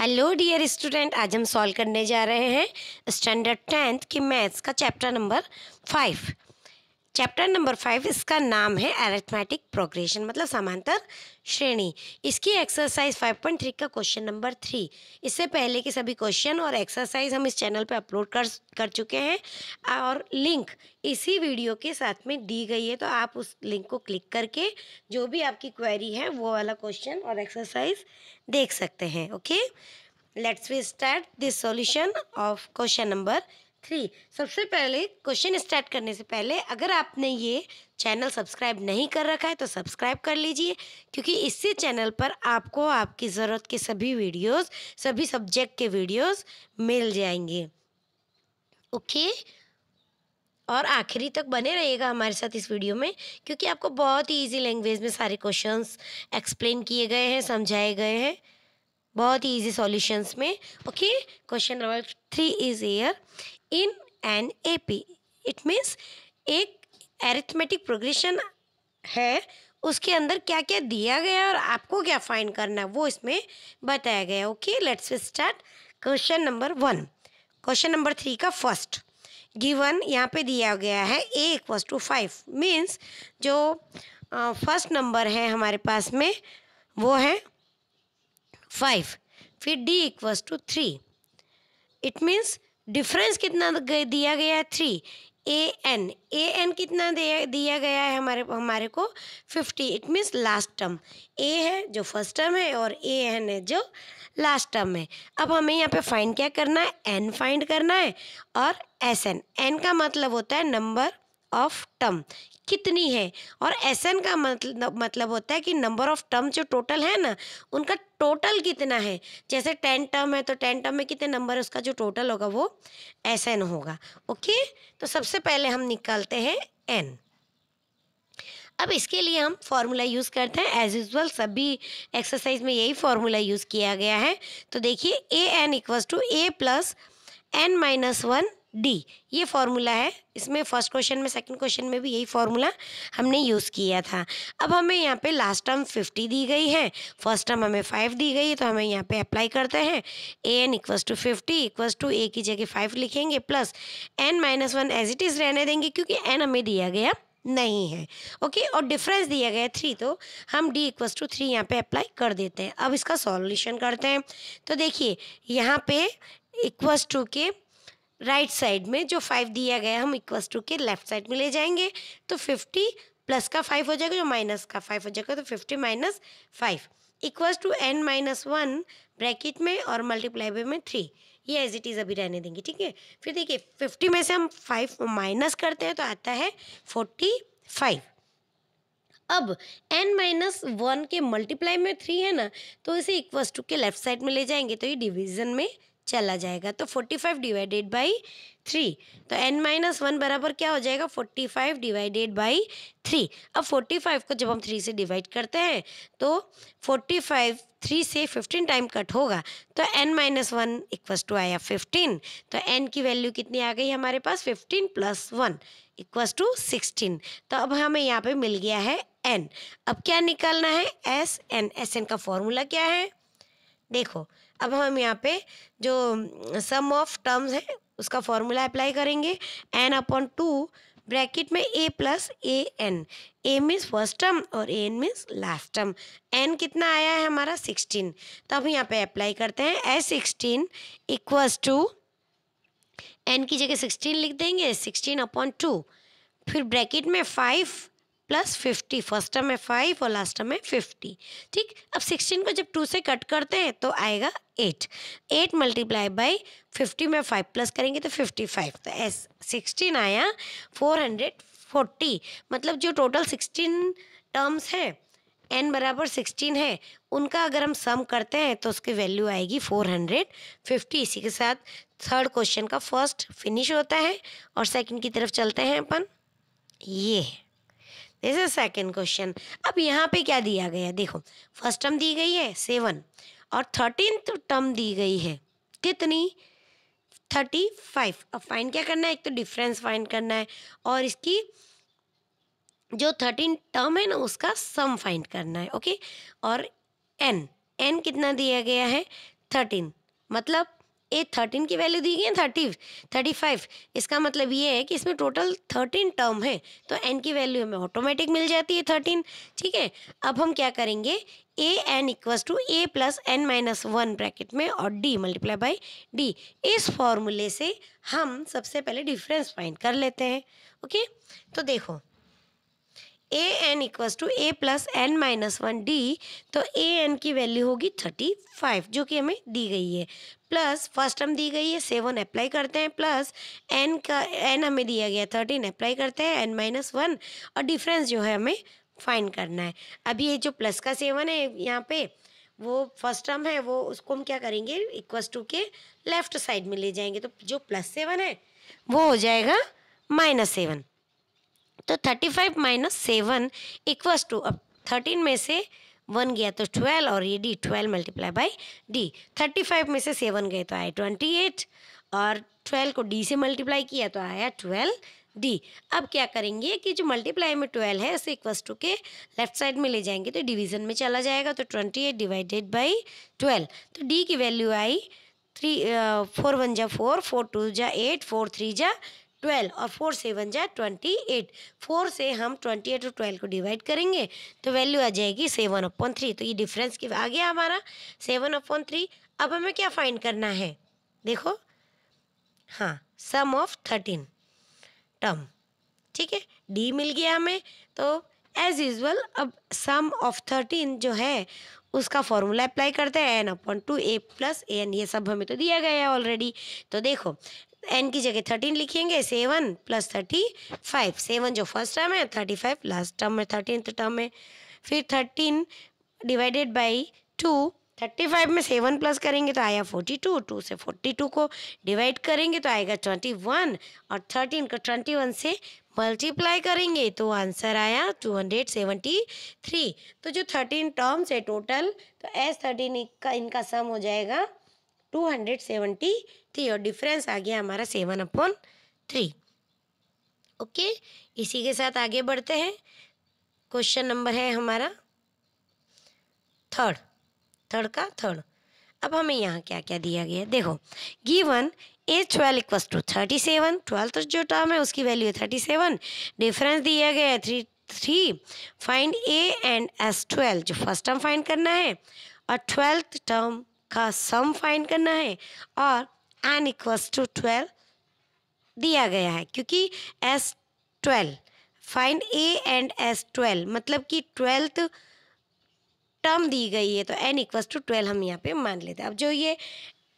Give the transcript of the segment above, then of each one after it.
hello dear student आज हम solve करने जा रहे हैं स्टैंडर्ड टेंथ की मैथ्स का chapter number five chapter number five इसका नाम है एरेथमेटिक प्रोग्रेशन मतलब समांतर श्रेणी इसकी एक्सरसाइज 5.3 का क्वेश्चन नंबर थ्री इससे पहले के सभी क्वेश्चन और एक्सरसाइज हम इस चैनल पे अपलोड कर कर चुके हैं और लिंक इसी वीडियो के साथ में दी गई है तो आप उस लिंक को क्लिक करके जो भी आपकी क्वेरी है वो वाला क्वेश्चन और एक्सरसाइज देख सकते हैं okay let's we start this solution of question number three सबसे पहले क्वेश्चन स्टार्ट करने से पहले अगर आपने ये चैनल सब्सक्राइब नहीं कर रखा है तो सब्सक्राइब कर लीजिए क्योंकि इससे चैनल पर आपको आपकी ज़रूरत के सभी वीडियोस सभी सब्जेक्ट के वीडियोस मिल जाएंगे ओके और आखिरी तक बने रहिएगा हमारे साथ इस वीडियो में क्योंकि आपको बहुत ही ईजी लैंग्वेज में सारे क्वेश्चन एक्सप्लेन किए गए हैं समझाए गए हैं बहुत ही ईजी सॉल्यूशंस में okay question number three is air in an A P it means एक एरिथमेटिक प्रोग्रेशन है उसके अंदर क्या क्या दिया गया है और आपको क्या फाइंड करना है वो इसमें बताया गया okay let's start question number one question number three का फर्स्ट गिवन यहाँ पे दिया गया है a equals to five means जो फर्स्ट नंबर है हमारे पास में वो है फाइव फिर d equals to three it means difference कितना दिया गया है three a n A n कितना दिया गया है हमारे हमारे को fifty it means last term a है जो फर्स्ट टर्म है और ए एन है जो लास्ट टर्म है अब हमें यहाँ पे फाइंड क्या करना है एन फाइंड करना है और एस एन एन का मतलब होता है नंबर ऑफ टर्म कितनी है और एस एन का मतलब मतलब होता है कि नंबर ऑफ टर्म जो टोटल है ना उनका टोटल कितना है जैसे टेन टर्म है तो टेन टर्म में कितने नंबर है उसका जो टोटल होगा वो एस एन होगा ओके तो सबसे पहले हम निकालते हैं एन अब इसके लिए हम फार्मूला यूज़ करते हैं एज यूजल सभी एक्सरसाइज में यही फार्मूला यूज़ किया गया है तो देखिए a n equals to A plus N minus one d ये फॉर्मूला है इसमें फर्स्ट क्वेश्चन में सेकंड क्वेश्चन में भी यही फॉर्मूला हमने यूज़ किया था अब हमें यहाँ पे लास्ट टर्म फिफ्टी दी गई है फर्स्ट टर्म हमें फाइव दी गई है तो हमें यहाँ पे अप्लाई करते हैं a N equals to fifty equals to a की जगह फाइव लिखेंगे plus N minus one as it is रहने देंगे क्योंकि एन हमें दिया गया नहीं है ओके और डिफरेंस दिया गया है थ्री तो हम डी इक्वस टू थ्री यहाँ पे अप्लाई कर देते हैं अब इसका सॉल्यूशन करते हैं तो देखिए यहाँ पे इक्वस टू के राइट right साइड में जो फाइव दिया गया हम इक्वस टू के लेफ्ट साइड में ले जाएंगे तो फिफ्टी प्लस का फाइव हो जाएगा जो माइनस का फाइव हो जाएगा तो fifty minus five equals to N minus one bracket में और मल्टीप्लाई बाई में थ्री ये एज इट इज़ अभी रहने देंगे ठीक है फिर देखिए फिफ्टी में से हम फाइव माइनस करते हैं तो आता है फोर्टी फाइव अब एन माइनस वन के मल्टीप्लाई में थ्री है ना तो इसे इक्वस टू के लेफ्ट साइड में ले जाएंगे तो ये डिविजन में चला जाएगा तो forty five divided by three तो एन माइनस वन बराबर क्या हो जाएगा forty five divided by three अब फोर्टी फाइव को जब हम थ्री से डिवाइड करते हैं तो फोर्टी फाइव थ्री से फिफ्टीन टाइम कट होगा तो n minus one equals to आया फिफ्टीन तो एन की वैल्यू कितनी आ गई हमारे पास fifteen plus one equals to sixteen तो अब हमें यहाँ पे मिल गया है एन अब क्या निकालना है एस एन एस एन का फॉर्मूला क्या है देखो अब हम यहाँ पे जो सम ऑफ टर्म्स है उसका फॉर्मूला अप्लाई करेंगे एन अपॉन टू ब्रैकेट में a plus a n a means first term और a n means last term n कितना आया है हमारा सिक्सटीन तो अब यहाँ पे अप्लाई करते हैं S sixteen equals to n की जगह सिक्सटीन लिख देंगे सिक्सटीन अपॉन टू फिर ब्रैकेट में five plus fifty first term में फाइव और लास्ट टर्म में फिफ्टी ठीक अब सिक्सटीन को जब टू से कट करते हैं तो आएगा eight eight multiply by fifty में फाइव प्लस करेंगे तो फिफ्टी फाइव तो एस सिक्सटीन आया फोर हंड्रेड फोर्टी मतलब जो टोटल सिक्सटीन टर्म्स हैं एन बराबर सिक्सटीन है उनका अगर हम सम करते हैं तो उसकी वैल्यू आएगी फोर हंड्रेड फिफ्टी इसी के साथ थर्ड क्वेश्चन का फर्स्ट फिनिश होता है और सेकंड की तरफ चलते हैं अपन ये है दिस इज सेकेंड क्वेश्चन अब यहाँ पे क्या दिया गया देखो फर्स्ट टर्म दी गई है सेवन और थर्टीन टर्म दी गई है कितनी थर्टी फाइव अब फाइंड क्या करना है एक तो डिफरेंस फाइंड करना है और इसकी जो थर्टीन टर्म है ना उसका सम फाइंड करना है ओके और एन एन कितना दिया गया है थर्टीन मतलब ए थर्टीन की वैल्यू दी गई है थर्टी थर्टी फाइव इसका मतलब ये है कि इसमें टोटल थर्टीन टर्म है तो एन की वैल्यू हमें ऑटोमेटिक मिल जाती है थर्टीन ठीक है अब हम क्या करेंगे a N equals to A plus N minus one bracket में और डी मल्टीप्लाई बाई डी इस फॉर्मूले से हम सबसे पहले डिफरेंस फाइंड कर लेते हैं ओके तो देखो a N equals to A plus N minus one d तो ए एन की वैल्यू होगी थर्टी फाइव जो कि हमें दी गई है प्लस फर्स्ट टर्म दी गई है सेवन अप्लाई करते हैं प्लस एन का एन हमें दिया गया थर्टीन अप्लाई करते हैं एन माइनस वन और डिफरेंस जो है हमें फाइन करना है अब ये जो प्लस का सेवन है यहाँ पे वो फर्स्ट टर्म है वो उसको हम क्या करेंगे इक्वस टू के लेफ्ट साइड में ले जाएंगे तो जो प्लस सेवन है वो हो जाएगा माइनस सेवन तो thirty five minus seven equals to अब थर्टीन में से वन गया तो ट्वेल्व और ये d twelve multiply by d thirty five में से सेवन गए तो आया ट्वेंटी एट और ट्वेल्व को डी से मल्टीप्लाई किया तो आया ट्वेल्व डी अब क्या करेंगे कि जो मल्टीप्लाई में ट्वेल्व है उसे इक्वस टू के लेफ्ट साइड में ले जाएंगे तो डिवीजन में चला जाएगा तो twenty eight divided by twelve तो डी की वैल्यू आई थ्री फोर वन जा फोर फोर टू जा एट फोर थ्री जा ट्वेल्व और फोर सेवन जाए ट्वेंटी एट फोर से हम ट्वेंटी एट और ट्वेल्व को डिवाइड करेंगे तो वैल्यू आ जाएगी सेवन अपॉन थ्री तो ये डिफरेंस के आ गया हमारा सेवन अपॉन थ्री अब हमें क्या फाइंड करना है देखो हाँ सम ऑफ थर्टीन टर्म ठीक है डी मिल गया हमें तो एज यूजल अब सम ऑफ थर्टीन जो है उसका फॉर्मूला अप्लाई करते हैं एन अपॉन टू ए प्लस एन ये सब हमें तो दिया गया है ऑलरेडी तो देखो एन की जगह थर्टीन लिखेंगे seven plus thirty five seven जो फर्स्ट टर्म है थर्टी फाइव लास्ट टर्म में थर्टीन टर्म है फिर thirteen divided by two thirty five में सेवन प्लस करेंगे तो आया फोर्टी टू टू से फोर्टी टू को डिवाइड करेंगे तो आएगा ट्वेंटी वन और थर्टीन को ट्वेंटी वन से मल्टीप्लाई करेंगे तो आंसर आया टू हंड्रेड सेवेंटी थ्री तो जो थर्टीन टर्म्स है टोटल तो एस थर्टीन का इनका सम हो जाएगा टू हंड्रेड सेवेंटी थ्री और डिफरेंस आ गया हमारा सेवन अपॉन थ्री ओके इसी के साथ आगे बढ़ते हैं क्वेश्चन नंबर है हमारा थर्ड थर्ड का थर्ड अब हमें यहाँ क्या क्या दिया गया है देखो given a twelve equals to thirty seven twelfth जो टर्म है उसकी वैल्यू है थर्टी सेवन डिफरेंस दिया गया है three three find a and s twelve जो फर्स्ट टर्म फाइंड करना है और ट्वेल्थ टर्म का सम फाइंड करना है और एन इक्वल्स टू ट्वेल्व दिया गया है क्योंकि s twelve find a and s twelve मतलब कि ट्वेल्थ टर्म दी गई है तो एन इक्वल्स टू ट्वेल्व हम यहाँ पे मान लेते हैं अब जो ये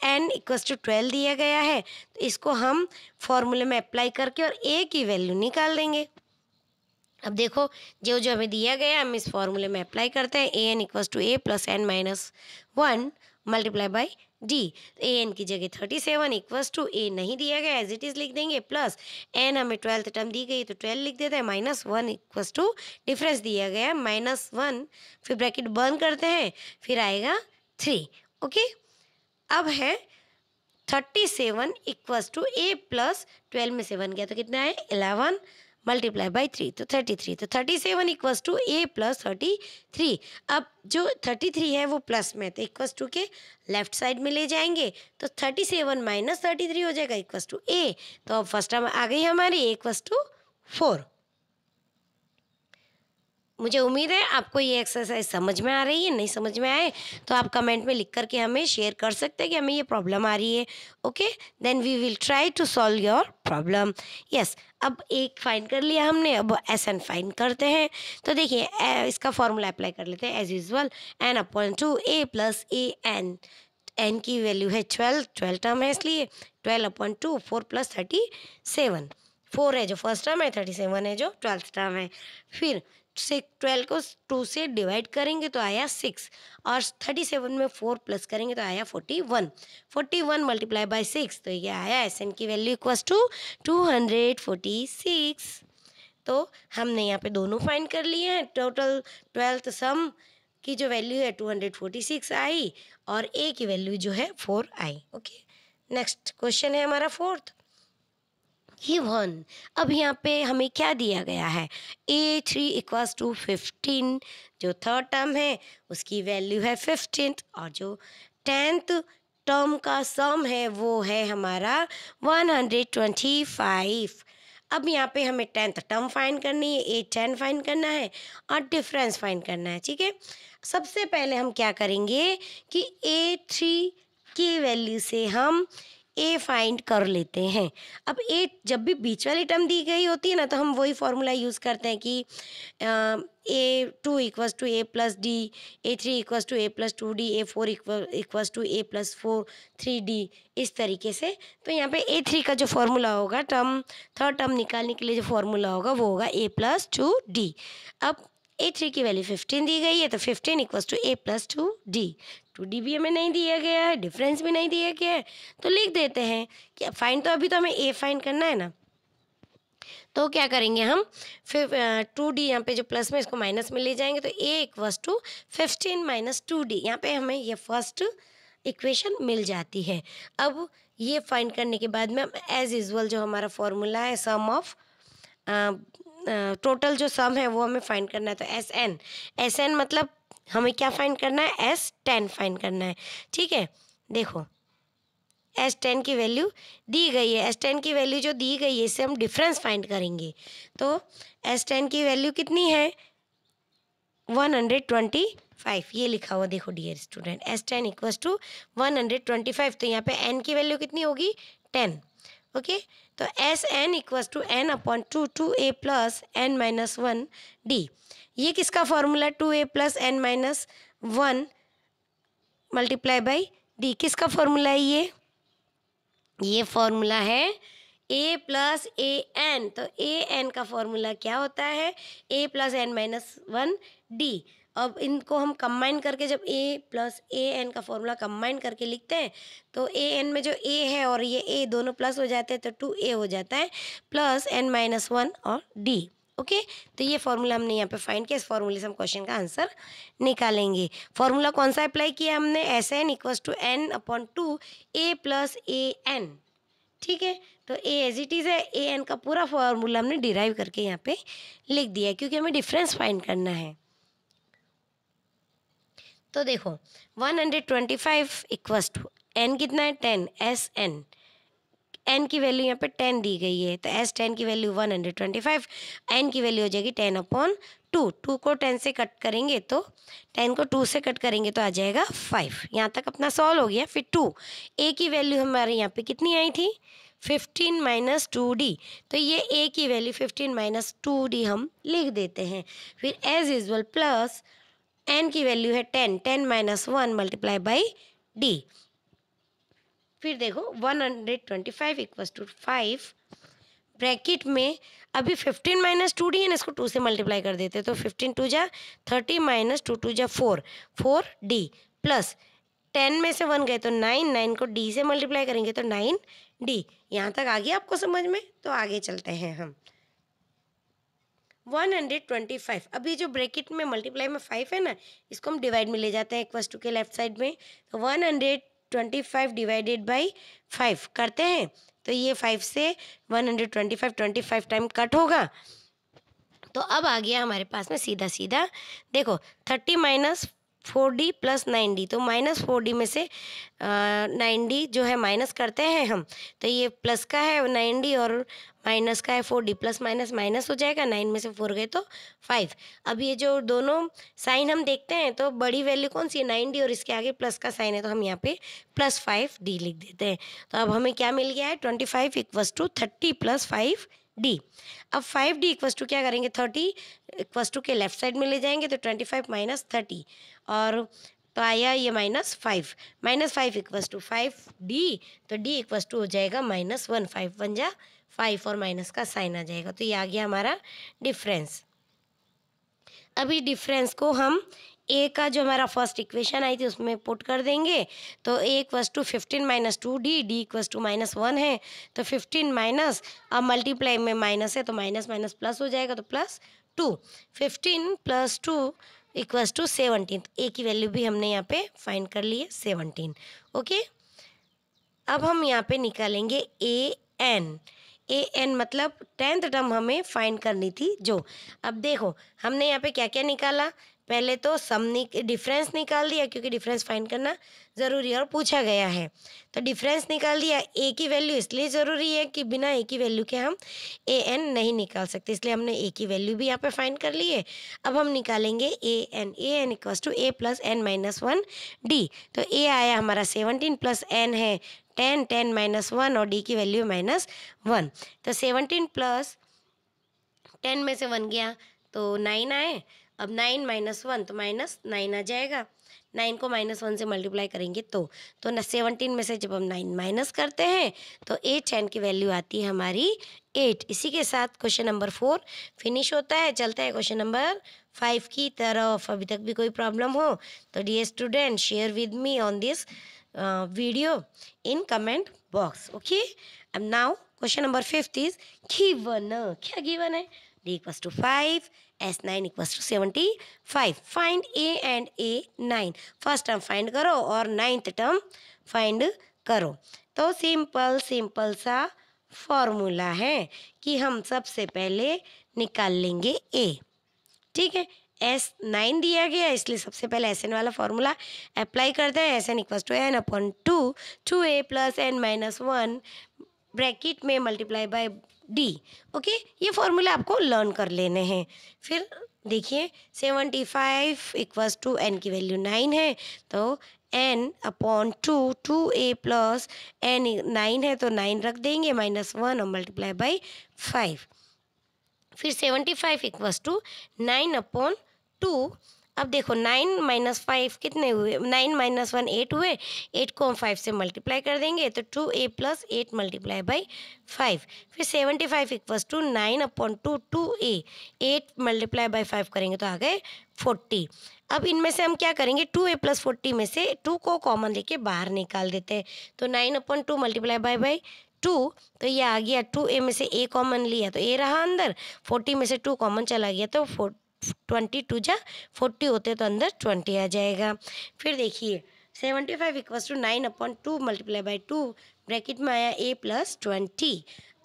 एन इक्वल्स टू ट्वेल्व दिया गया है तो इसको हम फॉर्मूले में अप्लाई करके और ए की वैल्यू निकाल देंगे अब देखो जो जो हमें दिया गया हम इस फॉर्मूले में अप्लाई करते हैं a n equals to A plus N minus one multiply by d A N की जगह thirty seven equals to a नहीं दिया गया एज इट इज़ लिख देंगे प्लस एन हमें ट्वेल्थ टर्म दी गई तो ट्वेल्व लिख देते हैं minus one equals to difference दिया गया माइनस वन फिर ब्रैकेट बर्न करते हैं फिर आएगा थ्री ओके अब है thirty seven equals to A plus twelve में सेवन गया तो कितना है इलेवन मल्टीप्लाई बाई थ्री तो थर्टी थ्री तो thirty seven equals to A plus thirty three अब जो थर्टी थ्री है वो प्लस में तो इक्वस टू के लेफ्ट साइड में ले जाएंगे तो thirty seven minus thirty three हो जाएगा इक्वस टू ए तो अब फर्स्ट टर्म आ गई हमारी इक्वस टू फोर मुझे उम्मीद है आपको ये एक्सरसाइज समझ में आ रही है नहीं समझ में आए तो आप कमेंट में लिख करके हमें शेयर कर सकते हैं कि हमें ये प्रॉब्लम आ रही है okay then we will try to solve your problem yes अब एक फाइन कर लिया हमने अब एस एन फाइन करते हैं तो देखिए इसका फॉर्मूला अप्लाई कर लेते हैं as usual n upon two A plus a n n की वैल्यू है ट्वेल्व ट्वेल्व टर्म है इसलिए twelve upon two four plus thirty seven four है जो फर्स्ट टर्म है थर्टी सेवन है जो ट्वेल्थ टर्म है फिर से ट्वेल्व को टू से डिवाइड करेंगे तो आया सिक्स और थर्टी सेवन में फोर प्लस करेंगे तो आया forty one forty one multiply by six तो ये आया एस एन की वैल्यू इक्व to two hundred forty six तो हमने यहाँ पे दोनों फाइन कर लिए हैं टोटल ट्वेल्थ सम की जो वैल्यू है टू हंड्रेड फोर्टी सिक्स आई और ए की वैल्यू जो है फोर आई ओके नेक्स्ट क्वेश्चन है हमारा फोर्थ ही वन अब यहाँ पे हमें क्या दिया गया है a three equals to fifteen जो थर्ड टर्म है उसकी वैल्यू है फिफ्टीन और जो टेंथ टर्म का सम है वो है हमारा वन हंड्रेड ट्वेंटी फाइव अब यहाँ पे हमें टेंथ टर्म फाइन करनी है ए टेन फाइन करना है और डिफरेंस फाइन करना है ठीक है सबसे पहले हम क्या करेंगे कि ए थ्री की वैल्यू से हम ए फाइंड कर लेते हैं अब ए जब भी बीच वाली टर्म दी गई होती है ना तो हम वही फॉर्मूला यूज़ करते हैं कि a two equals to A plus d a three equals to A plus two d a four equals to A plus four three d इस तरीके से तो यहाँ पे ए थ्री का जो फॉर्मूला होगा टर्म थर्ड टर्म निकालने के लिए जो फॉर्मूला होगा वो होगा ए प्लस टू डी अब ए थ्री की वैल्यू फिफ्टीन दी गई है तो fifteen equals to A plus two d two d भी हमें नहीं दिया गया है डिफरेंस भी नहीं दिया गया है तो लिख देते हैं कि फाइन तो अभी तो हमें ए फाइन करना है ना तो क्या करेंगे हम फिफ टू डी यहाँ पे जो प्लस में इसको माइनस में ले जाएंगे तो ए equals to fifteen minus two d यहाँ पे हमें ये फर्स्ट इक्वेशन मिल जाती है अब ये फाइंड करने के बाद में एज यूजल जो हमारा फॉर्मूला है सम ऑफ टोटल जो सम है वो हमें फाइंड करना है तो एस एन एस एन मतलब हमें क्या फाइंड करना है एस टेन फाइंड करना है ठीक है देखो एस टेन की वैल्यू दी गई है एस टेन की वैल्यू जो दी गई है इससे हम डिफरेंस फाइंड करेंगे तो एस टेन की वैल्यू कितनी है वन हंड्रेड ट्वेंटी फाइव ये लिखा हुआ देखो dear student s ten equals to one hundred twenty five तो यहाँ पे एन की वैल्यू कितनी होगी टेन ओके तो S N equals to N upon two two A plus N minus one d ये किसका formula two A plus N minus one multiply by d किसका फॉर्मूला है ये ये फॉर्मूला है ए प्लस ए एन तो a n का formula क्या होता है a plus N minus one D अब इनको हम कंबाइन करके जब ए प्लस ए एन का फॉर्मूला कंबाइन करके लिखते हैं तो ए एन में जो ए है और ये ए दोनों प्लस हो जाते हैं तो टू ए हो जाता है प्लस एन माइनस वन और डी ओके तो ये फॉर्मूला हमने यहाँ पे फाइंड किया इस फॉर्मूले से हम क्वेश्चन का आंसर निकालेंगे फॉर्मूला कौन सा अप्लाई किया हमने s N equals to N upon two A plus a n ठीक है तो ए एज इट इज़ है ए एन का पूरा फॉर्मूला हमने डिराइव करके यहाँ पे लिख दिया क्योंकि हमें डिफरेंस फाइंड करना है तो देखो 125 इक्वस टू एन कितना है 10 एस एन एन की वैल्यू यहाँ पे 10 दी गई है तो एस टेन की वैल्यू 125 एन की वैल्यू हो जाएगी 10 अपॉन टू टू को 10 से कट करेंगे तो 10 को 2 से कट करेंगे तो आ जाएगा 5 यहाँ तक अपना सॉल्व हो गया फिर 2 ए की वैल्यू हमारे यहाँ पे कितनी आई थी 15 माइनस टू डी तो ये ए की वैल्यू 15 माइनस टू डी हम लिख देते हैं फिर एज यूजल प्लस एन की वैल्यू है ten ten minus one multiply by d फिर देखो one hundred twenty five equals to five bracket में अभी फिफ्टीन माइनस टू डी है ना इसको टू से मल्टीप्लाई कर देते तो फिफ्टीन टू जा थर्टी माइनस टू टू जा four four d plus ten में से वन गए तो नाइन नाइन को डी से मल्टीप्लाई करेंगे तो नाइन डी यहाँ तक आ गया आपको समझ में तो आगे चलते हैं हम वन हंड्रेड ट्वेंटी फ़ाइव अभी जो ब्रैकेट में मल्टीप्लाई में फाइव है ना इसको हम डिवाइड में ले जाते हैं इक्वस टू के लेफ्ट साइड में तो फाइव डिवाइडेड बाई फाइव करते हैं तो ये फाइव से one hundred twenty five twenty five time cut होगा तो अब आ गया हमारे पास में सीधा सीधा देखो thirty minus four d plus nine d तो माइनस फोर डी में से नाइन डी जो है माइनस करते हैं हम तो ये प्लस का है नाइन डी और माइनस का है four d plus minus minus हो जाएगा नाइन में से फोर गए तो फाइव अब ये जो दोनों साइन हम देखते हैं तो बड़ी वैल्यू कौन सी है नाइन डी और इसके आगे प्लस का साइन है तो हम यहाँ पे प्लस फाइव डी लिख देते हैं तो अब हमें क्या मिल गया है twenty five equals to thirty plus five d अब फाइव डी इक्वस टू क्या करेंगे थर्टी इक्वस टू के लेफ्ट साइड में ले जाएंगे तो ट्वेंटी फाइव माइनस थर्टी और तो आया ये minus five minus five equals to five d तो डी इक्वस टू हो जाएगा माइनस वन फाइव वन जा फाइव और माइनस का साइन आ जाएगा तो ये आ गया हमारा डिफरेंस अब इस डिफरेंस को हम ए का जो हमारा फर्स्ट इक्वेशन आई थी उसमें पुट कर देंगे तो ए equals to fifteen minus two d d equals to minus one है तो फिफ्टीन माइनस अब मल्टीप्लाई में माइनस है तो माइनस माइनस प्लस हो जाएगा तो plus two fifteen plus two equals to seventeen a की वैल्यू भी हमने यहाँ पे फाइन कर ली है सेवनटीन ओके अब हम यहाँ पे निकालेंगे ए एन ए एन मतलब टेंथ टर्म हमें फाइंड करनी थी जो अब देखो हमने यहाँ पे क्या क्या निकाला पहले तो सम डिफरेंस निकाल दिया क्योंकि डिफरेंस फाइंड करना ज़रूरी है और पूछा गया है तो डिफरेंस निकाल दिया ए की वैल्यू इसलिए ज़रूरी है कि बिना ए की वैल्यू के हम ए एन नहीं निकाल सकते इसलिए हमने ए की वैल्यू भी यहाँ पे फाइंड कर ली है अब हम निकालेंगे ए एन ए एन इक्व to A plus N minus one d तो ए आया हमारा सेवनटीन प्लस एन है टेन टेन माइनस वन और डी की वैल्यू माइनस वन तो सेवनटीन प्लस टेन में से वन गया तो नाइन आए अब नाइन माइनस वन तो माइनस नाइन आ जाएगा नाइन को माइनस वन से मल्टीप्लाई करेंगे तो तो न सेवनटीन में से जब हम नाइन माइनस करते हैं तो एट एन की वैल्यू आती है हमारी एट इसी के साथ क्वेश्चन नंबर फोर फिनिश होता है चलता है क्वेश्चन नंबर फाइव की तरफ अभी तक भी कोई प्रॉब्लम हो तो dear student share with me on this video in comment box okay अब now question number fifth is given क्या गिवन है d equals to five s nine equals to seventy five find a and a nine first term find करो और ninth term find करो तो simple simple सा formula है कि हम सबसे पहले निकाल लेंगे ए ठीक है एस नाइन दिया गया इसलिए सबसे पहले एस एन वाला फॉर्मूला अप्लाई करते हैं S N equals to N upon two two A plus N minus one bracket में मल्टीप्लाई बाय डी ओके ये फॉर्मूला आपको लर्न कर लेने हैं फिर देखिए seventy five equals to n की वैल्यू नाइन है तो एन अपॉन टू टू ए प्लस एन नाइन है तो नाइन रख देंगे माइनस वन और मल्टीप्लाई बाई फाइव फिर seventy five equals to nine upon two अब देखो नाइन माइनस फाइव कितने हुए नाइन माइनस वन एट हुए एट को हम फाइव से मल्टीप्लाई कर देंगे तो two A plus eight multiply by five फिर seventy five equals to nine upon two two a eight multiply by five करेंगे तो आ गए फोर्टी अब इनमें से हम क्या करेंगे टू ए प्लस फोर्टी में से टू को कॉमन लेके बाहर निकाल देते हैं तो nine upon two multiply by by two तो ये आ गया टू ए में से ए कॉमन लिया तो ए रहा अंदर फोर्टी में से टू कॉमन चला गया तो फोर्टी ट्वेंटी टू जा फोर्टी होते तो अंदर ट्वेंटी आ जाएगा फिर देखिए seventy five equals to nine upon two multiply by two bracket में आया ए प्लस ट्वेंटी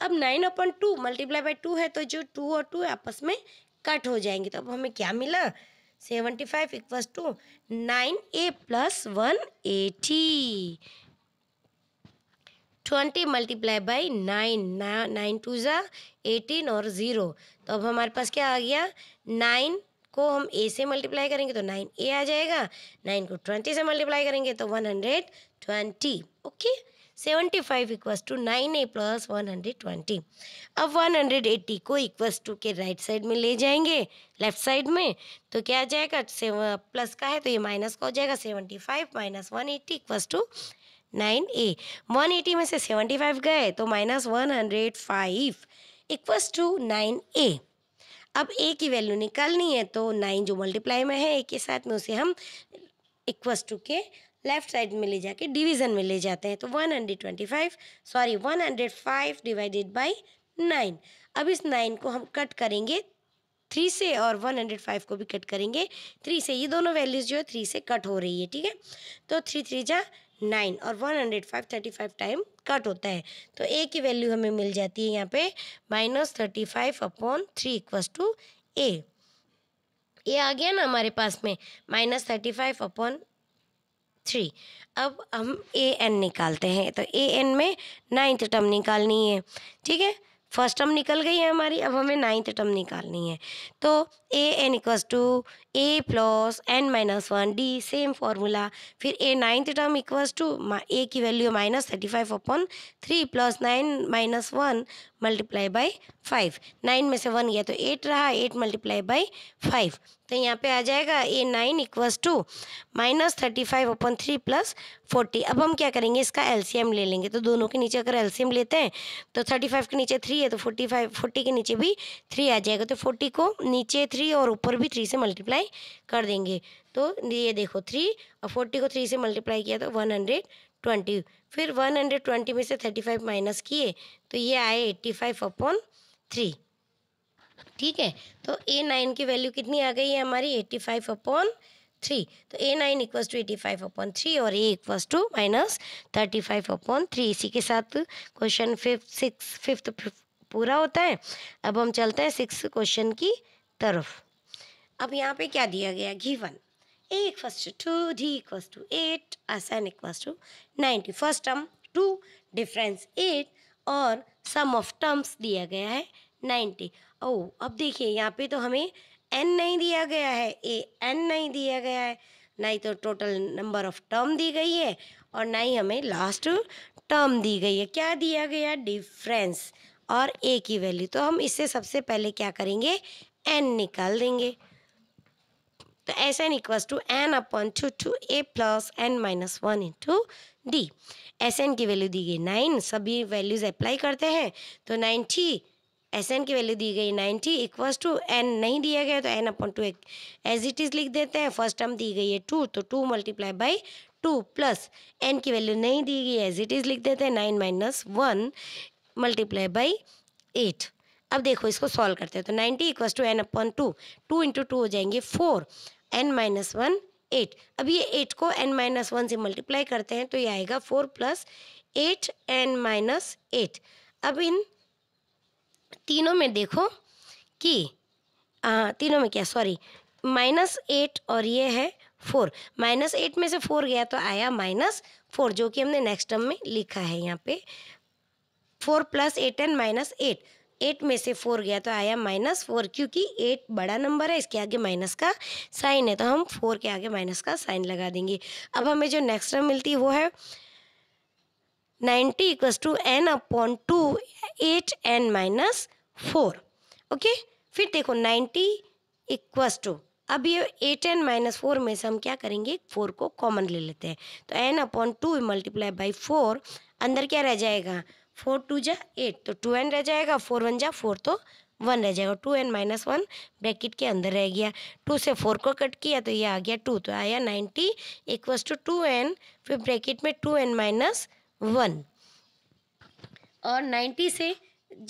अब nine upon two multiply by two है तो जो टू और टू आपस में कट हो जाएंगे तो अब हमें क्या मिला seventy five equals to nine a plus one eighty twenty multiply by nine nine two ज़ा एटीन और ज़ीरो तो अब हमारे पास क्या आ गया नाइन को हम ए से मल्टीप्लाई करेंगे तो नाइन ए आ जाएगा नाइन को ट्वेंटी से मल्टीप्लाई करेंगे तो one hundred twenty okay seventy five equals to nine a plus one hundred twenty अब वन हंड्रेड एट्टी को इक्वस टू के राइट साइड में ले जाएंगे लेफ्ट साइड में तो क्या आ जाएगा प्लस का है तो ये माइनस का हो जाएगा seventy five minus one eighty equals to nine a one eighty में से सेवेंटी फाइव गए तो minus one hundred five equals to nine a अब ए की वैल्यू निकालनी है तो नाइन जो मल्टीप्लाई में है ए के साथ में उसे हम इक्वस टू के लेफ्ट साइड में ले जाके डिवीजन में ले जाते हैं तो one hundred twenty five sorry one hundred five divided by nine अब इस नाइन को हम कट करेंगे थ्री से और वन हंड्रेड फाइव को भी कट करेंगे थ्री से ये दोनों वैल्यूज़ जो है थ्री से कट हो रही है ठीक है तो थ्री थ्री जा नाइन और one hundred five thirty five time cut होता है तो ए की वैल्यू हमें मिल जाती है यहाँ पे minus thirty five upon three equals to a ये आ गया ना हमारे पास में minus thirty five upon three अब हम ए एन निकालते हैं तो ए एन में नाइन्थ टर्म निकालनी है ठीक है फर्स्ट टर्म निकल गई है हमारी अब हमें नाइन्थ टर्म निकालनी है तो a N equals to A plus N minus one d same formula फिर a ninth term equals to a की value minus thirty five upon three plus nine minus one multiply by five nine में से one गया तो eight रहा eight multiply by five तो यहाँ पे आ जाएगा a nine equals to minus thirty five upon three plus forty अब हम क्या करेंगे इसका एलसीएम ले लेंगे तो दोनों के नीचे अगर एलसीएम लेते हैं तो थर्टी फाइव के नीचे थ्री है तो फोर्टी फाइव फोर्टी के नीचे भी थ्री आ जाएगा तो फोर्टी को नीचे थ्री और ऊपर भी थ्री से मल्टीप्लाई मल्टीप्लाई कर देंगे तो ये देखो थ्री और फोर्टी को थ्री से मल्टीप्लाई किया तो वन हंड्रेड ट्वेंटी फिर वन हंड्रेड ट्वेंटी में से थर्टी फाइव माइनस किए तो ये आए एट्टी फाइव अपॉन थ्री ठीक है तो ए नाइन की वैल्यू कितनी आ गई है हमारी एट्टी फाइव अपॉन थ्री तो a nine equals to eighty five upon three और a equals to minus thirty five upon three इसी के साथ क्वेश्चन फिफ्थ सिक्स फिफ्थ पूरा होता है अब हम चलते हैं सिक्स क्वेश्चन की तरफ अब यहाँ पे क्या दिया गया घीवन एक first two two d equals to eight n equals to ninety first term two difference eight और सम ऑफ टर्म्स दिया गया है नाइन्टी ओ अब देखिए यहाँ पे तो हमें एन नहीं दिया गया है ए एन नहीं दिया गया है ना ही तो टोटल नंबर ऑफ टर्म दी गई है और ना ही हमें लास्ट टर्म दी गई है क्या दिया गया डिफरेंस और ए की वैल्यू तो हम इससे सबसे पहले क्या करेंगे एन निकाल देंगे तो S N equals to N upon two two A plus N minus one into d s N की वैल्यू दी गई नाइन सभी वैल्यूज़ अप्लाई करते हैं तो नाइन्टी एस एन की वैल्यू दी गई नाइन्टी इक्वल्स टू एन नहीं दिया गया तो N upon two as it is लिख देते हैं फर्स्ट टर्म दी गई है टू तो two multiply by two plus N की वैल्यू नहीं दी गई एज इट इज़ लिख देते हैं nine minus one multiply by eight अब देखो इसको सॉल्व करते हैं तो ninety equals to N upon two two into two हो जाएंगे four N minus one eight अब ये एट को एन माइनस वन से मल्टीप्लाई करते हैं तो ये आएगा four plus eight n minus eight अब इन तीनों में देखो कि आ, तीनों में क्या सॉरी माइनस एट और ये है फोर माइनस एट में से फोर गया तो आया माइनस फोर जो कि हमने नेक्स्ट टर्म में लिखा है यहाँ पे four plus eight n minus eight eight में से फोर गया तो आया माइनस फोर क्योंकि एट बड़ा नंबर है इसके आगे माइनस का साइन है तो हम फोर के आगे माइनस का साइन लगा देंगे अब हमें जो नेक्स्ट टर्म मिलती है वो है ninety equals to N upon two eight n minus four okay फिर देखो नाइन्टी इक्वस टू अब ये एट एन माइनस फोर में से हम क्या करेंगे फोर को कॉमन ले लेते हैं तो N upon two multiply by four अंदर क्या रह जाएगा फोर टू जा एट तो टू एन रह जाएगा फोर वन जा फोर तो वन रह जाएगा two N minus one bracket के अंदर रह गया टू से फोर को कट किया तो ये आ गया टू तो आया ninety equals to two n फिर ब्रैकेट में टू एन माइनस वन और नाइन्टी से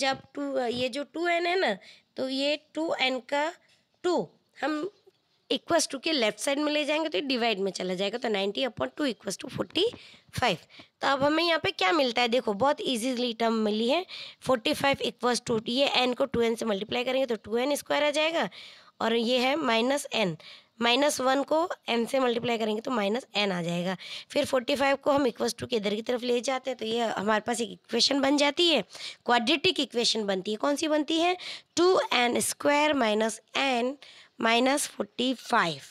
जब टू ये जो टू एन है ना तो ये टू एन का टू हम इक्वस टू के लेफ्ट साइड में ले जाएंगे तो ये डिवाइड में चला जाएगा तो ninety upon two equals to forty five तो अब हमें यहाँ पे क्या मिलता है देखो बहुत इजीली टर्म मिली है फोर्टी फाइव इक्वस टू ये एन को टू एन से मल्टीप्लाई करेंगे तो टू एन स्क्वायर आ जाएगा और ये है माइनस एन माइनस वन को एन से मल्टीप्लाई करेंगे तो माइनस एन आ जाएगा फिर फोर्टी फाइव को हम इक्वस टू के इधर की तरफ ले जाते हैं तो ये हमारे पास एक इक्वेशन बन जाती है क्वाड्रेटिक इक्वेशन बनती है कौन सी बनती है two n square minus n minus forty five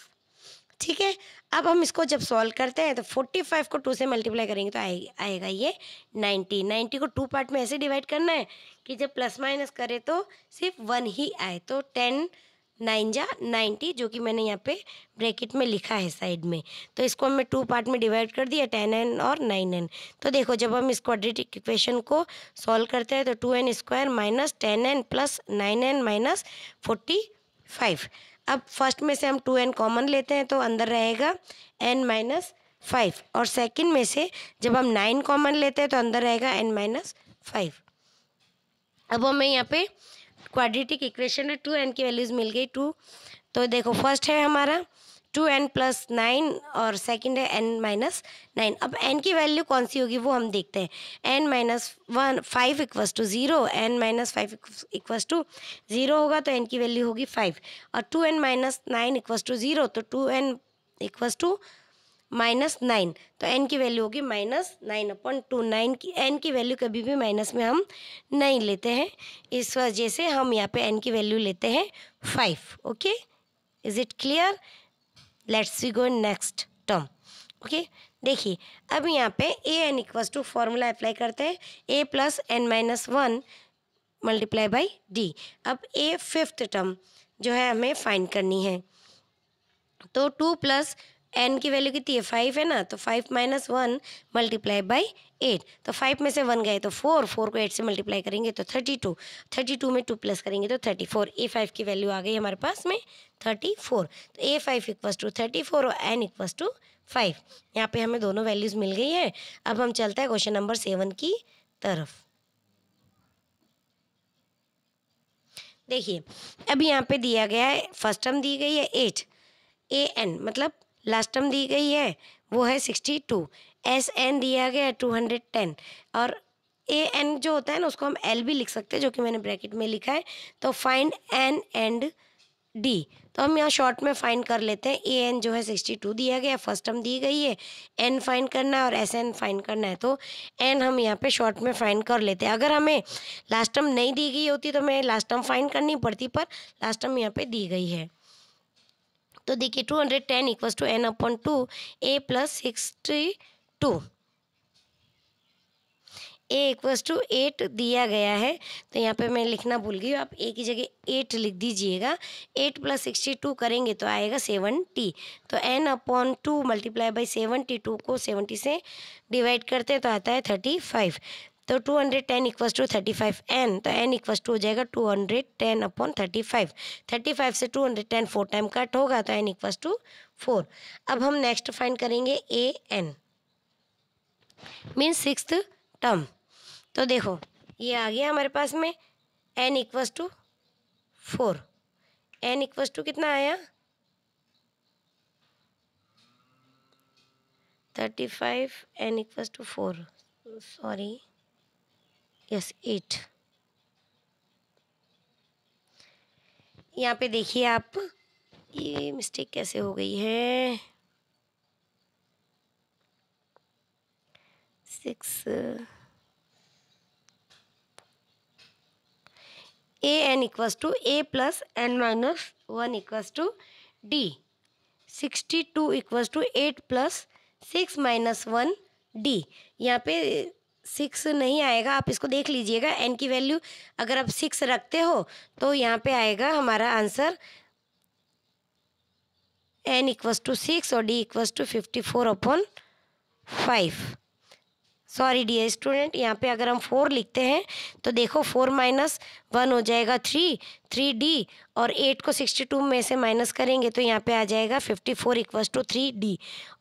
ठीक है अब हम इसको जब सॉल्व करते हैं तो फोर्टी फाइव को टू से मल्टीप्लाई करेंगे तो आए, आएगा ये नाइन्टी नाइन्टी को टू पार्ट में ऐसे डिवाइड करना है कि जब प्लस माइनस करें तो सिर्फ वन ही आए तो टेन नाइन जा नाइन्टी जो कि मैंने यहाँ पे ब्रैकेट में लिखा है साइड में तो इसको हमने टू पार्ट में डिवाइड कर दिया टेन एन और नाइन एन तो देखो जब हम इस क्वाड्रेटिक इक्वेशन को सॉल्व करते हैं तो two n square minus ten n plus nine n minus forty five अब फर्स्ट में से हम टू एन कॉमन लेते हैं तो अंदर रहेगा एन माइनस फाइव और सेकंड में से जब हम नाइन कॉमन लेते हैं तो अंदर रहेगा एन माइनस फाइव अब हमें यहाँ पे क्वाड्रेटिक इक्वेशन है टू एन की वैल्यूज़ मिल गई टू तो देखो फर्स्ट है हमारा टू एन प्लस नाइन और सेकेंड है एन माइनस नाइन अब एन की वैल्यू कौन सी होगी वो हम देखते हैं n minus one five equals to zero n minus five equals to zero होगा तो एन की वैल्यू होगी फाइव और two N minus nine equals to zero तो two N equals to minus nine तो एन की वैल्यू होगी minus nine upon two nine की एन की वैल्यू कभी भी माइनस में हम नहीं लेते हैं इस वजह से हम यहाँ पे एन की वैल्यू लेते हैं five okay is it clear let's we go next term okay देखिए अब यहाँ पे a N equals to formula apply करते हैं a plus N minus one multiply by d अब ए फिफ्थ टर्म जो है हमें फाइंड करनी है तो टू प्लस एन की वैल्यू कितनी है फाइव है ना तो five minus one multiply by eight तो फाइव में से वन गए तो फोर फोर को एट से मल्टीप्लाई करेंगे तो थर्टी टू थर्टी टू में टू प्लस करेंगे तो थर्टी फोर ए फाइव की वैल्यू आ गई हमारे पास में थर्टी फोर तो a five equals to thirty four और एन इक्वस टू फाइव यहाँ पे हमें दोनों वैल्यूज़ मिल गई है अब हम चलते हैं क्वेश्चन नंबर सेवन की तरफ देखिए अब यहाँ पे दिया गया है फर्स्ट टर्म दी गई है एट ए एन मतलब लास्ट टर्म दी गई है वो है सिक्सटी टू एस एन दिया गया है टू हंड्रेड टेन और ए एन जो होता है ना उसको हम एल भी लिख सकते हैं जो कि मैंने ब्रैकेट में लिखा है तो फाइंड एन एंड डी तो हम यहाँ शॉर्ट में फाइंड कर लेते हैं ए एन जो है सिक्सटी टू दिया गया फर्स्ट टर्म दी गई है एन फाइंड करना है और एस एन फाइंड करना है तो एन हम यहाँ पे शॉर्ट में फाइंड कर लेते हैं अगर हमें लास्ट टर्म नहीं दी गई होती तो हमें लास्ट टर्म फाइंड करनी पड़ती पर लास्ट टर्म यहाँ पे दी गई है तो देखिए two hundred ten equals to N upon two A plus sixty two a equals to eight दिया गया है तो यहाँ पे मैं लिखना भूल गई आप ए की जगह एट लिख दीजिएगा एट प्लस सिक्सटी टू करेंगे तो आएगा सेवन टी तो N upon two multiply by seventy two को सेवनटी से डिवाइड करते हैं तो आता है थर्टी फाइव तो two hundred ten equals to thirty five n तो एन इक्वस टू हो जाएगा two hundred ten upon thirty five thirty five से two hundred ten four time cut होगा तो एन इक्वस टू फोर अब हम next find करेंगे a n mean six term तो देखो ये आ गया हमारे पास में n equals to four n equals to कितना आया thirty five n equals to four sorry yes eight यहाँ पे देखिए आप ये मिस्टेक कैसे हो गई है six a N equals to A plus N minus one equals to d sixty two equals to eight plus six minus one d यहाँ पे सिक्स नहीं आएगा आप इसको देख लीजिएगा एन की वैल्यू अगर आप सिक्स रखते हो तो यहाँ पे आएगा हमारा answer n equals to six और d equals to fifty four upon five sorry dear student यहाँ पे अगर हम फोर लिखते हैं तो देखो फोर माइनस वन हो जाएगा थ्री थ्री डी और एट को सिक्सटी टू में से माइनस करेंगे तो यहाँ पे आ जाएगा fifty four equals to three d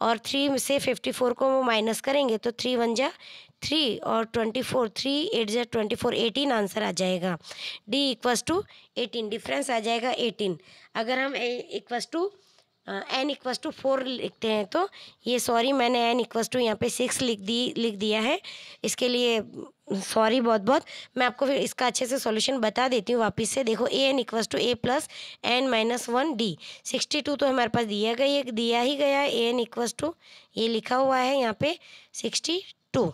और थ्री से फिफ्टी फोर को वो माइनस करेंगे तो थ्री वन जा थ्री और ट्वेंटी फोर थ्री एट जा ट्वेंटी फोर एटीन आंसर आ जाएगा d equals to eighteen difference आ जाएगा एटीन अगर हम equals to N equals to four लिखते हैं तो ये सॉरी मैंने एन इक्वस टू यहाँ पे सिक्स लिख दी लिख दिया है इसके लिए सॉरी बहुत बहुत मैं आपको फिर इसका अच्छे से सॉल्यूशन बता देती हूँ वापस से देखो a N equals to A plus N minus one d sixty two तो हमारे पास दिया गया दिया ही गया है ए एन इक्वस टू ये लिखा हुआ है यहाँ पे सिक्सटी टू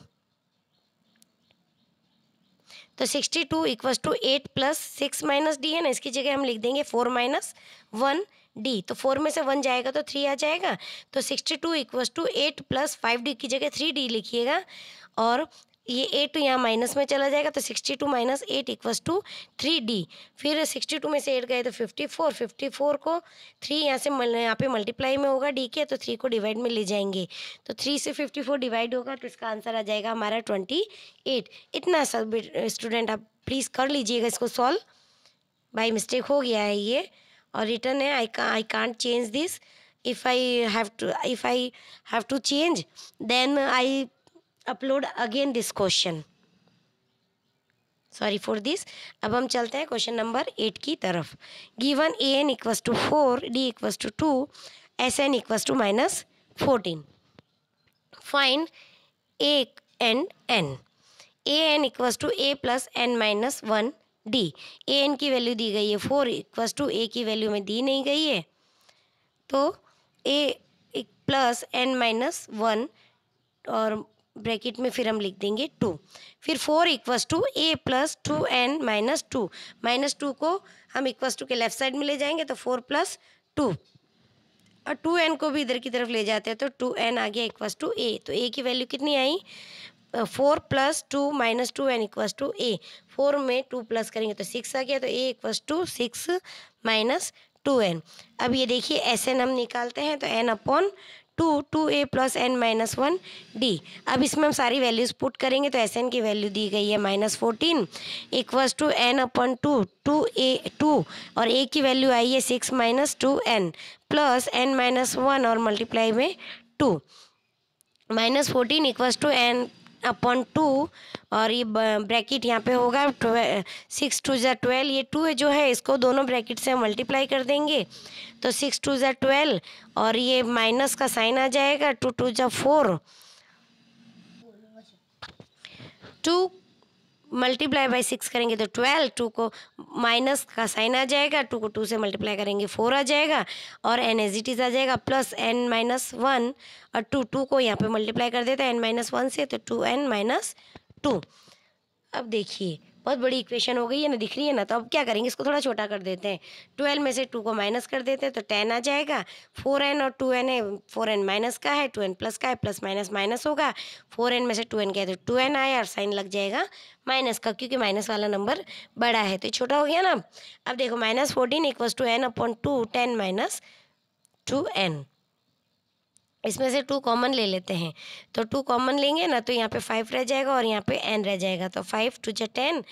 तो sixty two equals to eight plus six minus d है ना इसकी जगह हम लिख देंगे फोर माइनस वन डी तो फोर में से वन जाएगा तो थ्री आ जाएगा तो sixty two equals to eight plus five d की जगह थ्री डी लिखिएगा और ये एट यहाँ माइनस में चला जाएगा तो sixty two minus eight equals to three d फिर सिक्सटी टू में से एट गए तो फिफ्टी फोर फिफ्टी फोर को थ्री यहाँ से यहाँ पे मल्टीप्लाई में होगा डी के तो थ्री को डिवाइड में ले जाएंगे तो थ्री से फिफ्टी फोर डिवाइड होगा तो इसका आंसर आ जाएगा हमारा ट्वेंटी एट इतना सब स्टूडेंट आप प्लीज़ कर लीजिएगा इसको सॉल्व बाई मिस्टेक हो गया है ये और रिटर्न है I I can't change this if I have to if I have to change then I upload again this question sorry for this अब हम चलते हैं क्वेश्चन नंबर एट की तरफ given A N equals to four D equals to two S N equals to minus fourteen find A and N A N equals to A plus N minus one D A N की value दी गई है four equals to a की value में दी नहीं गई है तो A plus N minus one और ब्रैकेट में फिर हम लिख देंगे टू फिर four equals to A plus two N minus two minus two को हम इक्वस टू के लेफ्ट साइड में ले जाएंगे तो फोर प्लस टू और टू एन को भी इधर की तरफ ले जाते हैं तो टू एन आ गया इक्वस टू ए तो ए की वैल्यू कितनी आई four plus two minus two N equals to A four में टू प्लस करेंगे तो सिक्स आ गया तो ए equals to six minus two N अब ये देखिए एस एन हम निकालते हैं तो एन अपॉन टू टू ए plus N minus one D अब इसमें हम सारी वैल्यूज़ पुट करेंगे तो एस एन की वैल्यू दी गई है minus fourteen equals to N upon two two A two और ए की वैल्यू आई है six minus two N plus N minus one और मल्टीप्लाई में two minus fourteen equals to N upon two और ये ब्रैकेट यहाँ पे होगा सिक्स टू ज़ा ट्वेल्व ये टू है जो है इसको दोनों ब्रैकेट से मल्टीप्लाई कर देंगे तो सिक्स टू ज़ा ट्वेल्व और ये माइनस का साइन आ जाएगा टू टू ज़ा four two multiply by six करेंगे तो ट्वेल्व टू को माइनस का साइन आ जाएगा टू को टू से मल्टीप्लाई करेंगे फोर आ जाएगा और एन एज इट इज़ आ जाएगा प्लस एन माइनस वन और टू टू को यहाँ पे मल्टीप्लाई कर देते हैं एन माइनस वन से तो टू एन माइनस टू अब देखिए बहुत बड़ी इक्वेशन हो गई है ना दिख रही है ना तो अब क्या करेंगे इसको थोड़ा छोटा कर देते हैं ट्वेल्व में से टू को माइनस कर देते हैं तो टेन आ जाएगा फोर एन और टू एन है फोर एन माइनस का है टू एन प्लस का है प्लस माइनस माइनस होगा फोर एन में से टू एन का है तो टू एन आया और साइन लग जाएगा माइनस का क्योंकि माइनस वाला नंबर बड़ा है तो छोटा हो गया ना अब देखो minus fourteen equals to N upon two ten minus two N इसमें से टू कॉमन ले लेते हैं तो टू कॉमन लेंगे ना तो यहाँ पे फाइव रह जाएगा और यहाँ पे एन रह जाएगा तो फाइव टू जो टेन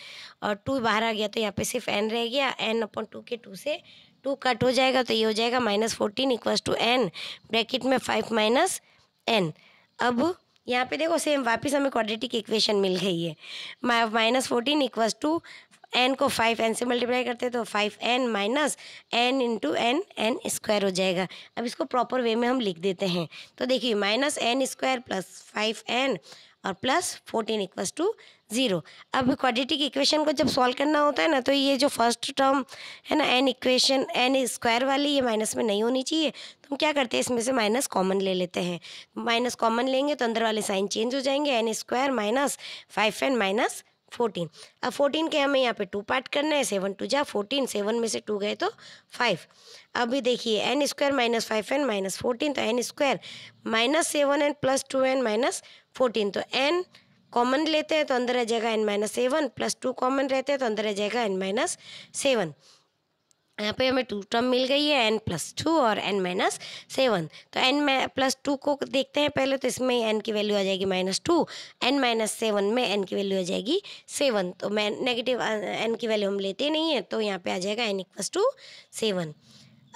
और टू बाहर आ गया तो यहाँ पे सिर्फ एन रह गया एन अपॉन टू के टू से टू कट हो जाएगा तो ये हो जाएगा minus fourteen equals to N bracket में फाइव माइनस एन अब यहाँ पे देखो सेम वापस हमें क्वाड्रेटिक इक्वेशन मिल गई है minus fourteen equals to N को फाइव एन से मल्टीप्लाई करते हैं तो five N minus N into N N square हो जाएगा अब इसको प्रॉपर वे में हम लिख देते हैं तो देखिए minus N square plus five N और plus fourteen equals to zero अब क्वाड्रेटिक इक्वेशन को जब सॉल्व करना होता है ना तो ये जो फर्स्ट टर्म है ना एन इक्वेशन एन स्क्वायर वाली ये माइनस में नहीं होनी चाहिए तो हम क्या करते हैं इसमें से माइनस कॉमन ले लेते हैं माइनस कॉमन लेंगे तो अंदर वाले साइन चेंज हो जाएंगे N square minus five N minus fourteen अब फोर्टीन के हमें यहाँ पे टू पार्ट करना है सेवन टू जा फोर्टीन सेवन में से टू गए तो फाइव अभी देखिए N square minus five N minus fourteen तो N square minus seven N plus two N minus fourteen तो एन कॉमन लेते हैं तो अंदर आ जाएगा N minus seven plus two common रहते हैं तो अंदर आ जाएगा एन माइनस सेवन यहाँ पे हमें टू टर्म मिल गई है एन प्लस टू और एन माइनस सेवन तो एन प्लस टू को देखते हैं पहले तो इसमें एन की वैल्यू आ जाएगी minus two N minus seven में एन की वैल्यू आ जाएगी सेवन तो मैं नेगेटिव एन की वैल्यू हम लेते नहीं हैं तो यहाँ पे आ जाएगा एन इक्वस टू सेवन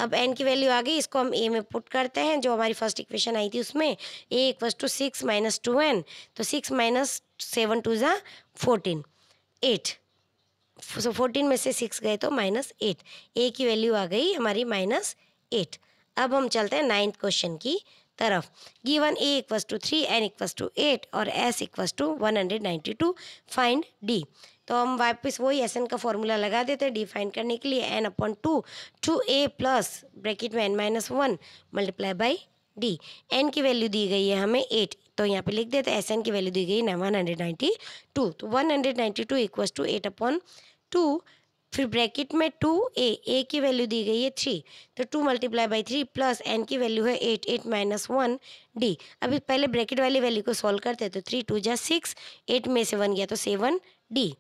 अब एन की वैल्यू आ गई इसको हम ए में पुट करते हैं जो हमारी फर्स्ट इक्वेशन आई थी उसमें A equals to six minus two N तो सिक्स माइनस सेवन टू ज़ा फोर्टीन एट सो फोर्टीन में से सिक्स गए तो माइनस एट ए की वैल्यू आ गई हमारी माइनस एट अब हम चलते हैं नाइन्थ क्वेश्चन की तरफ given A equals to three N equals to eight और S equals to one hundred ninety two find D तो हम वापस वही एस एन का फॉर्मूला लगा देते हैं डी फाइन करने के लिए एन अपॉन टू टू ए प्लस ब्रैकेट में N minus one multiply by D N की वैल्यू दी गई है हमें एट तो यहाँ पे लिख देते हैं एस एन की वैल्यू दी गई वन हंड्रेड नाइन्टी टू तो one hundred ninety two equals to eight upon two फिर ब्रैकेट में टू ए ए की वैल्यू दी गई है थ्री तो two multiply by three plus N की वैल्यू है eight eight minus one D अभी पहले ब्रैकेट वाली वैल्यू को सॉल्व करते हैं तो थ्री टू जा सिक्स एट में से वन गया तो सेवन डी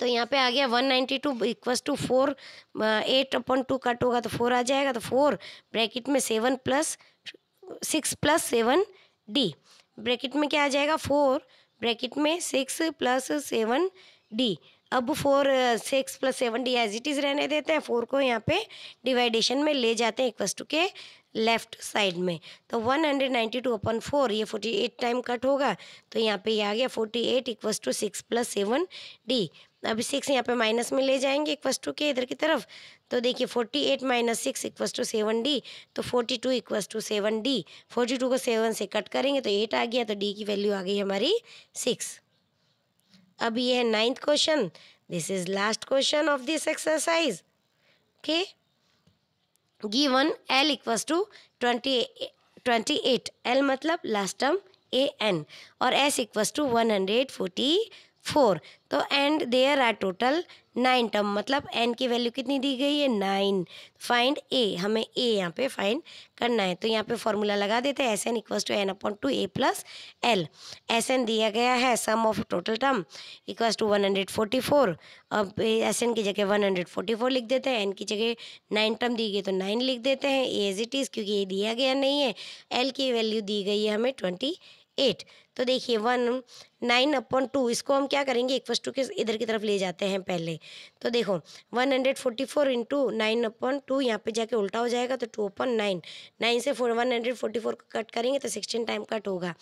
तो यहाँ पे आ गया one ninety two equals to four eight upon two cut होगा तो फोर आ जाएगा तो फोर ब्रैकेट में seven plus six plus seven D bracket में क्या आ जाएगा फोर ब्रैकेट में सिक्स प्लस सेवन डी अब four six plus seven D as it is रहने देते हैं फोर को यहाँ पे डिवाइडेशन में ले जाते हैं एक टू के लेफ्ट साइड में तो one hundred ninety two upon four ये फोर्टी एट टाइम कट होगा तो यहाँ पे ये आ गया forty eight equals to six plus seven D अभी सिक्स यहाँ पे माइनस में ले जाएंगे इक्वस टू के इधर की तरफ तो देखिए forty eight minus six equals to seven D तो forty two equals to seven D forty two को सेवन से कट करेंगे तो एट आ गया तो डी की वैल्यू आ गई हमारी सिक्स अब ये है ninth question this is last question of this exercise okay given L equals to twenty twenty eight L मतलब लास्ट टर्म ए एन और S equals to one hundred forty four तो and there are total nine term मतलब N की value कितनी दी गई है nine find ए हमें ए यहाँ पे फाइंड करना है तो यहाँ पे फॉर्मूला लगा देते हैं S N equals to N upon two A plus L S N दिया गया है sum of total term equals to one hundred forty four अब एस एन की जगह वन हंड्रेड फोर्टी फोर लिख देते हैं एन की जगह नाइन टर्म दी गई तो नाइन लिख देते हैं ए एज इट इज़ क्योंकि ये दिया गया नहीं है एल की वैल्यू दी गई है हमें ट्वेंटी एट तो देखिए वन नाइन अपॉन टू इसको हम क्या करेंगे एक प्लस टू के इधर की तरफ ले जाते हैं पहले तो देखो one hundred forty four into nine upon two यहाँ पर जाके उल्टा हो जाएगा तो टू अपॉन नाइन नाइन से four one hundred forty four को कट करेंगे तो सिक्सटीन टाइम कट होगा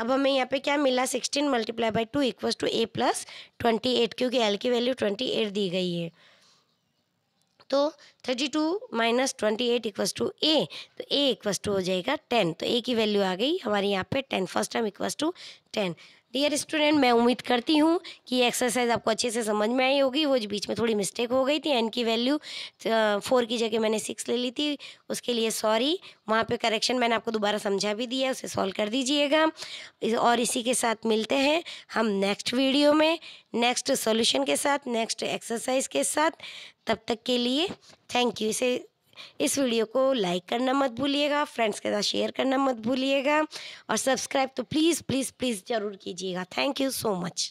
अब हमें यहाँ पे क्या मिला sixteen multiply by two equals to A plus twenty eight क्योंकि एल की वैल्यू ट्वेंटी एट दी गई है तो thirty two minus twenty eight equals to A तो ए इक्वस टू हो जाएगा टेन तो ए की वैल्यू आ गई हमारे यहाँ पे ten first time equals to ten dear student मैं उम्मीद करती हूँ कि एक्सरसाइज आपको अच्छे से समझ में आई होगी वो बीच में थोड़ी मिस्टेक हो गई थी एन की वैल्यू फोर तो, की जगह मैंने सिक्स ले ली थी उसके लिए सॉरी वहाँ पे करेक्शन मैंने आपको दोबारा समझा भी दिया उसे सॉल्व कर दीजिएगा और इसी के साथ मिलते हैं हम नेक्स्ट वीडियो में नेक्स्ट सोल्यूशन के साथ नेक्स्ट एक्सरसाइज के साथ तब तक के लिए थैंक यू इसे इस वीडियो को लाइक करना मत भूलिएगा फ्रेंड्स के साथ शेयर करना मत भूलिएगा और सब्सक्राइब तो प्लीज़ प्लीज़ प्लीज़ ज़रूर कीजिएगा थैंक यू सो मच